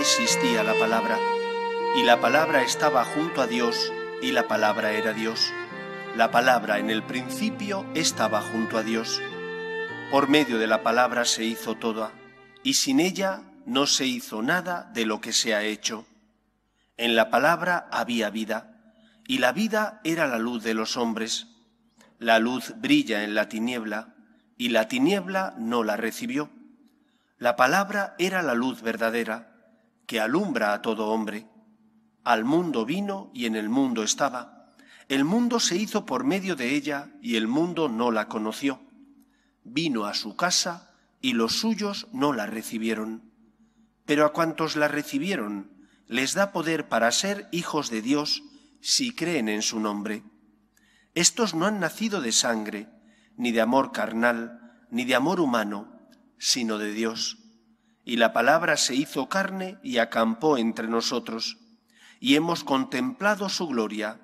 existía la palabra, y la palabra estaba junto a Dios, y la palabra era Dios. La palabra en el principio estaba junto a Dios. Por medio de la palabra se hizo toda, y sin ella no se hizo nada de lo que se ha hecho. En la palabra había vida, y la vida era la luz de los hombres. La luz brilla en la tiniebla, y la tiniebla no la recibió. La palabra era la luz verdadera que alumbra a todo hombre. Al mundo vino y en el mundo estaba. El mundo se hizo por medio de ella y el mundo no la conoció. Vino a su casa y los suyos no la recibieron. Pero a cuantos la recibieron, les da poder para ser hijos de Dios si creen en su nombre. Estos no han nacido de sangre, ni de amor carnal, ni de amor humano, sino de Dios y la palabra se hizo carne y acampó entre nosotros, y hemos contemplado su gloria,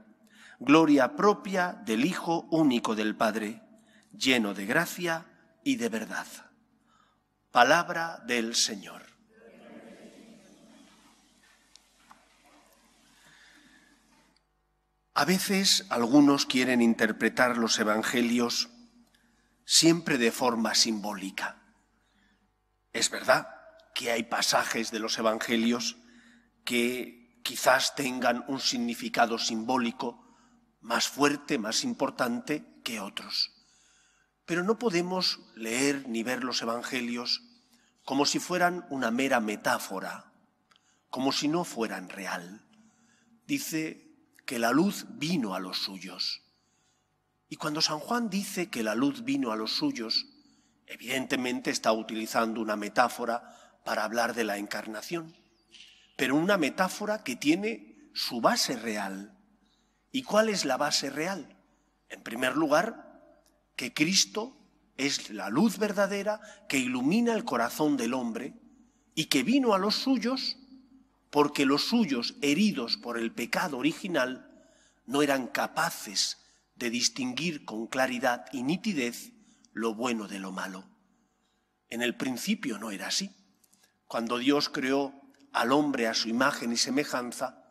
gloria propia del Hijo único del Padre, lleno de gracia y de verdad. Palabra del Señor. A veces algunos quieren interpretar los evangelios siempre de forma simbólica. Es verdad, que hay pasajes de los Evangelios que quizás tengan un significado simbólico más fuerte, más importante que otros. Pero no podemos leer ni ver los Evangelios como si fueran una mera metáfora, como si no fueran real. Dice que la luz vino a los suyos. Y cuando San Juan dice que la luz vino a los suyos, evidentemente está utilizando una metáfora para hablar de la encarnación, pero una metáfora que tiene su base real. ¿Y cuál es la base real? En primer lugar, que Cristo es la luz verdadera que ilumina el corazón del hombre y que vino a los suyos porque los suyos, heridos por el pecado original, no eran capaces de distinguir con claridad y nitidez lo bueno de lo malo. En el principio no era así. Cuando Dios creó al hombre a su imagen y semejanza,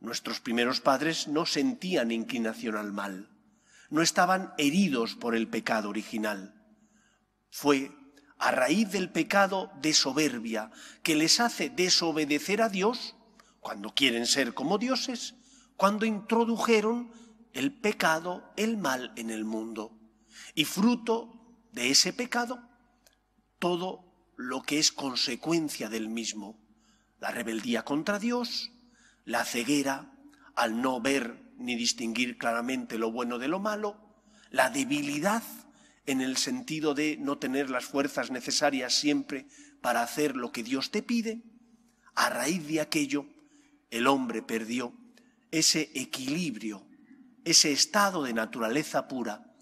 nuestros primeros padres no sentían inclinación al mal, no estaban heridos por el pecado original. Fue a raíz del pecado de soberbia que les hace desobedecer a Dios cuando quieren ser como dioses, cuando introdujeron el pecado, el mal en el mundo. Y fruto de ese pecado, todo lo que es consecuencia del mismo, la rebeldía contra Dios, la ceguera al no ver ni distinguir claramente lo bueno de lo malo, la debilidad en el sentido de no tener las fuerzas necesarias siempre para hacer lo que Dios te pide, a raíz de aquello el hombre perdió ese equilibrio, ese estado de naturaleza pura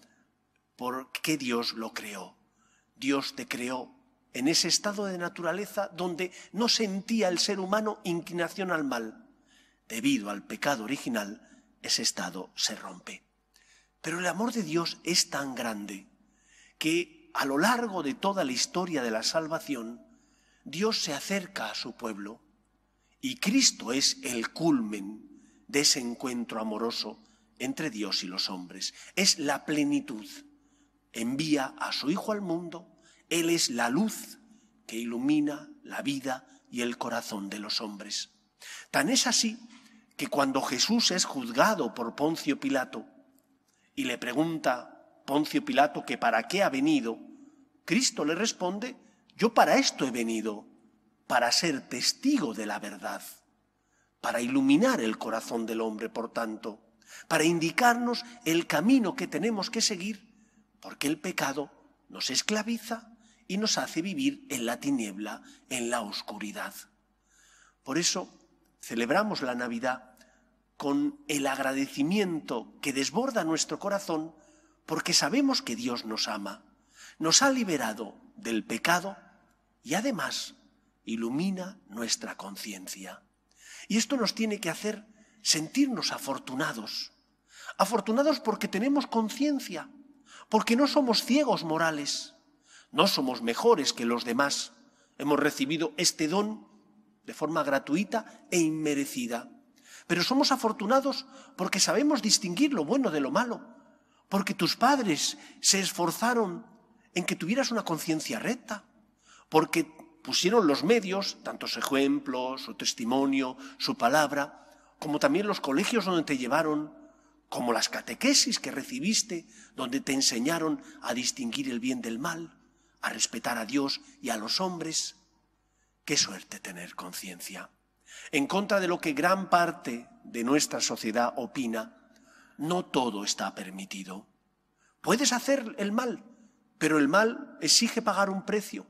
por qué Dios lo creó. Dios te creó en ese estado de naturaleza donde no sentía el ser humano inclinación al mal. Debido al pecado original, ese estado se rompe. Pero el amor de Dios es tan grande que a lo largo de toda la historia de la salvación, Dios se acerca a su pueblo y Cristo es el culmen de ese encuentro amoroso entre Dios y los hombres. Es la plenitud. Envía a su Hijo al mundo él es la luz que ilumina la vida y el corazón de los hombres. Tan es así que cuando Jesús es juzgado por Poncio Pilato y le pregunta Poncio Pilato que para qué ha venido, Cristo le responde, yo para esto he venido, para ser testigo de la verdad, para iluminar el corazón del hombre, por tanto, para indicarnos el camino que tenemos que seguir, porque el pecado nos esclaviza, y nos hace vivir en la tiniebla, en la oscuridad. Por eso celebramos la Navidad con el agradecimiento que desborda nuestro corazón porque sabemos que Dios nos ama, nos ha liberado del pecado y además ilumina nuestra conciencia. Y esto nos tiene que hacer sentirnos afortunados, afortunados porque tenemos conciencia, porque no somos ciegos morales no somos mejores que los demás. Hemos recibido este don de forma gratuita e inmerecida. Pero somos afortunados porque sabemos distinguir lo bueno de lo malo, porque tus padres se esforzaron en que tuvieras una conciencia recta, porque pusieron los medios, tantos ejemplos, ejemplo, su testimonio, su palabra, como también los colegios donde te llevaron, como las catequesis que recibiste, donde te enseñaron a distinguir el bien del mal a respetar a Dios y a los hombres. Qué suerte tener conciencia. En contra de lo que gran parte de nuestra sociedad opina, no todo está permitido. Puedes hacer el mal, pero el mal exige pagar un precio.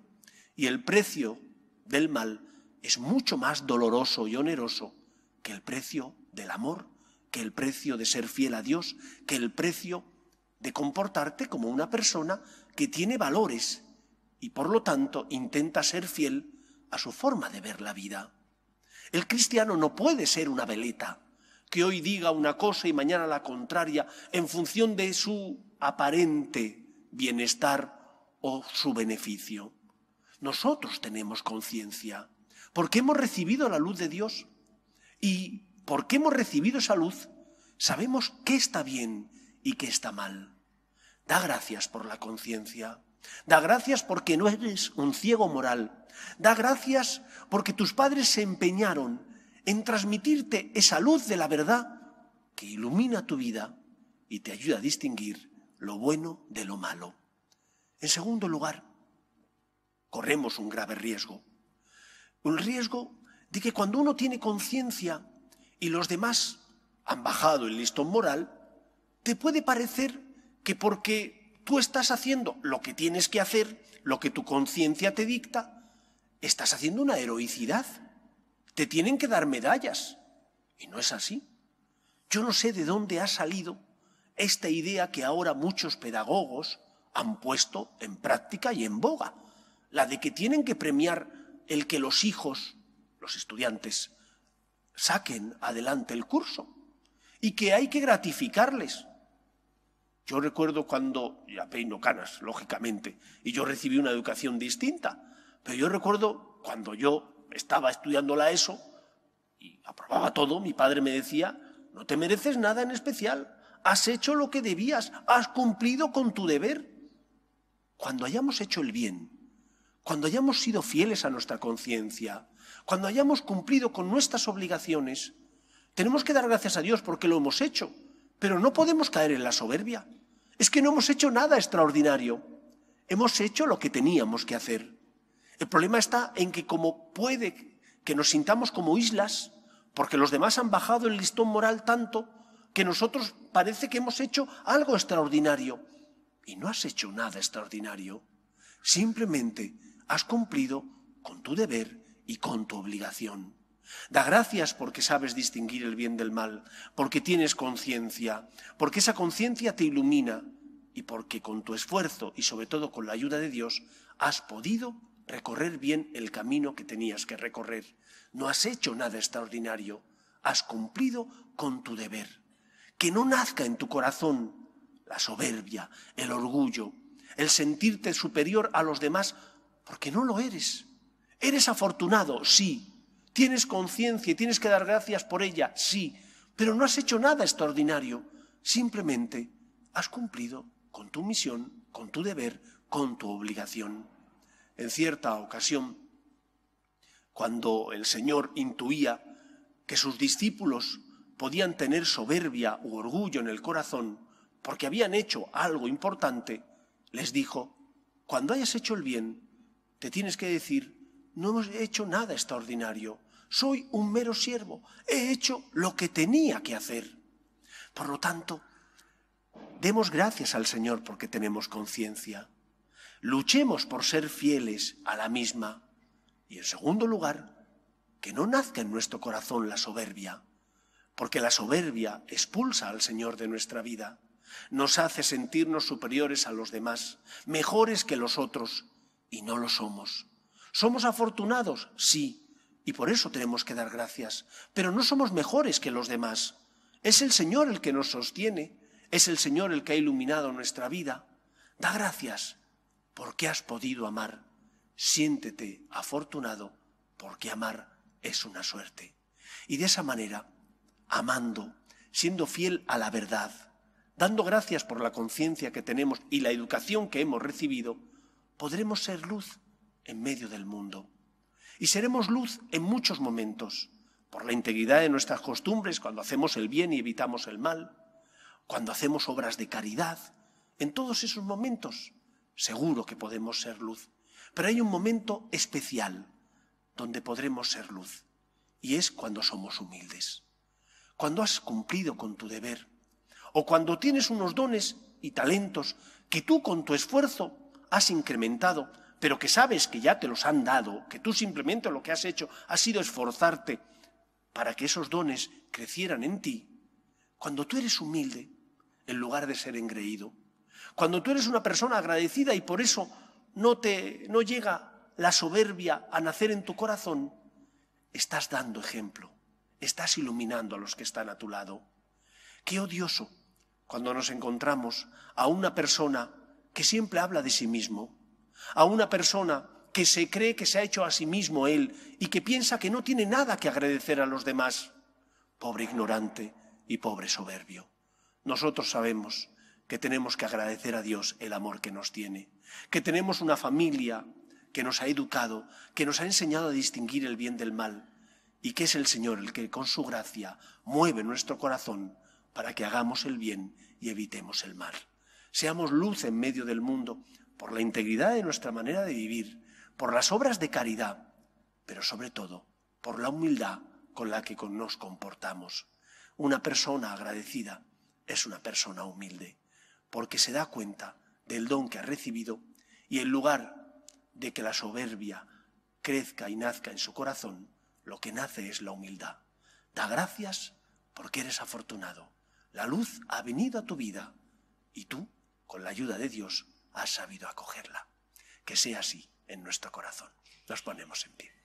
Y el precio del mal es mucho más doloroso y oneroso que el precio del amor, que el precio de ser fiel a Dios, que el precio de comportarte como una persona que tiene valores y por lo tanto intenta ser fiel a su forma de ver la vida. El cristiano no puede ser una veleta que hoy diga una cosa y mañana la contraria en función de su aparente bienestar o su beneficio. Nosotros tenemos conciencia porque hemos recibido la luz de Dios y porque hemos recibido esa luz sabemos qué está bien y qué está mal. Da gracias por la conciencia. Da gracias porque no eres un ciego moral. Da gracias porque tus padres se empeñaron en transmitirte esa luz de la verdad que ilumina tu vida y te ayuda a distinguir lo bueno de lo malo. En segundo lugar, corremos un grave riesgo. Un riesgo de que cuando uno tiene conciencia y los demás han bajado el listón moral, te puede parecer que porque Tú estás haciendo lo que tienes que hacer, lo que tu conciencia te dicta, estás haciendo una heroicidad. Te tienen que dar medallas. Y no es así. Yo no sé de dónde ha salido esta idea que ahora muchos pedagogos han puesto en práctica y en boga, la de que tienen que premiar el que los hijos, los estudiantes, saquen adelante el curso y que hay que gratificarles yo recuerdo cuando, ya peino canas, lógicamente, y yo recibí una educación distinta, pero yo recuerdo cuando yo estaba estudiando la ESO y aprobaba todo, mi padre me decía, no te mereces nada en especial, has hecho lo que debías, has cumplido con tu deber. Cuando hayamos hecho el bien, cuando hayamos sido fieles a nuestra conciencia, cuando hayamos cumplido con nuestras obligaciones, tenemos que dar gracias a Dios porque lo hemos hecho, pero no podemos caer en la soberbia. Es que no hemos hecho nada extraordinario. Hemos hecho lo que teníamos que hacer. El problema está en que como puede que nos sintamos como islas, porque los demás han bajado el listón moral tanto que nosotros parece que hemos hecho algo extraordinario. Y no has hecho nada extraordinario. Simplemente has cumplido con tu deber y con tu obligación. Da gracias porque sabes distinguir el bien del mal, porque tienes conciencia, porque esa conciencia te ilumina y porque con tu esfuerzo y sobre todo con la ayuda de Dios has podido recorrer bien el camino que tenías que recorrer. No has hecho nada extraordinario, has cumplido con tu deber. Que no nazca en tu corazón la soberbia, el orgullo, el sentirte superior a los demás, porque no lo eres. Eres afortunado, sí, Tienes conciencia y tienes que dar gracias por ella, sí, pero no has hecho nada extraordinario. Simplemente has cumplido con tu misión, con tu deber, con tu obligación. En cierta ocasión, cuando el Señor intuía que sus discípulos podían tener soberbia u orgullo en el corazón porque habían hecho algo importante, les dijo, cuando hayas hecho el bien, te tienes que decir, no hemos hecho nada extraordinario. Soy un mero siervo. He hecho lo que tenía que hacer. Por lo tanto, demos gracias al Señor porque tenemos conciencia. Luchemos por ser fieles a la misma. Y en segundo lugar, que no nazca en nuestro corazón la soberbia, porque la soberbia expulsa al Señor de nuestra vida, nos hace sentirnos superiores a los demás, mejores que los otros, y no lo somos. ¿Somos afortunados? Sí, y por eso tenemos que dar gracias. Pero no somos mejores que los demás. Es el Señor el que nos sostiene, es el Señor el que ha iluminado nuestra vida. Da gracias porque has podido amar. Siéntete afortunado porque amar es una suerte. Y de esa manera, amando, siendo fiel a la verdad, dando gracias por la conciencia que tenemos y la educación que hemos recibido, podremos ser luz en medio del mundo. Y seremos luz en muchos momentos, por la integridad de nuestras costumbres, cuando hacemos el bien y evitamos el mal, cuando hacemos obras de caridad. En todos esos momentos, seguro que podemos ser luz. Pero hay un momento especial donde podremos ser luz, y es cuando somos humildes, cuando has cumplido con tu deber, o cuando tienes unos dones y talentos que tú con tu esfuerzo has incrementado pero que sabes que ya te los han dado, que tú simplemente lo que has hecho ha sido esforzarte para que esos dones crecieran en ti, cuando tú eres humilde en lugar de ser engreído, cuando tú eres una persona agradecida y por eso no te no llega la soberbia a nacer en tu corazón, estás dando ejemplo, estás iluminando a los que están a tu lado. Qué odioso cuando nos encontramos a una persona que siempre habla de sí mismo, a una persona que se cree que se ha hecho a sí mismo él y que piensa que no tiene nada que agradecer a los demás. Pobre ignorante y pobre soberbio. Nosotros sabemos que tenemos que agradecer a Dios el amor que nos tiene, que tenemos una familia que nos ha educado, que nos ha enseñado a distinguir el bien del mal y que es el Señor el que con su gracia mueve nuestro corazón para que hagamos el bien y evitemos el mal. Seamos luz en medio del mundo, por la integridad de nuestra manera de vivir, por las obras de caridad, pero sobre todo por la humildad con la que nos comportamos. Una persona agradecida es una persona humilde, porque se da cuenta del don que ha recibido y en lugar de que la soberbia crezca y nazca en su corazón, lo que nace es la humildad. Da gracias porque eres afortunado. La luz ha venido a tu vida y tú, con la ayuda de Dios, ha sabido acogerla. Que sea así en nuestro corazón. Nos ponemos en pie.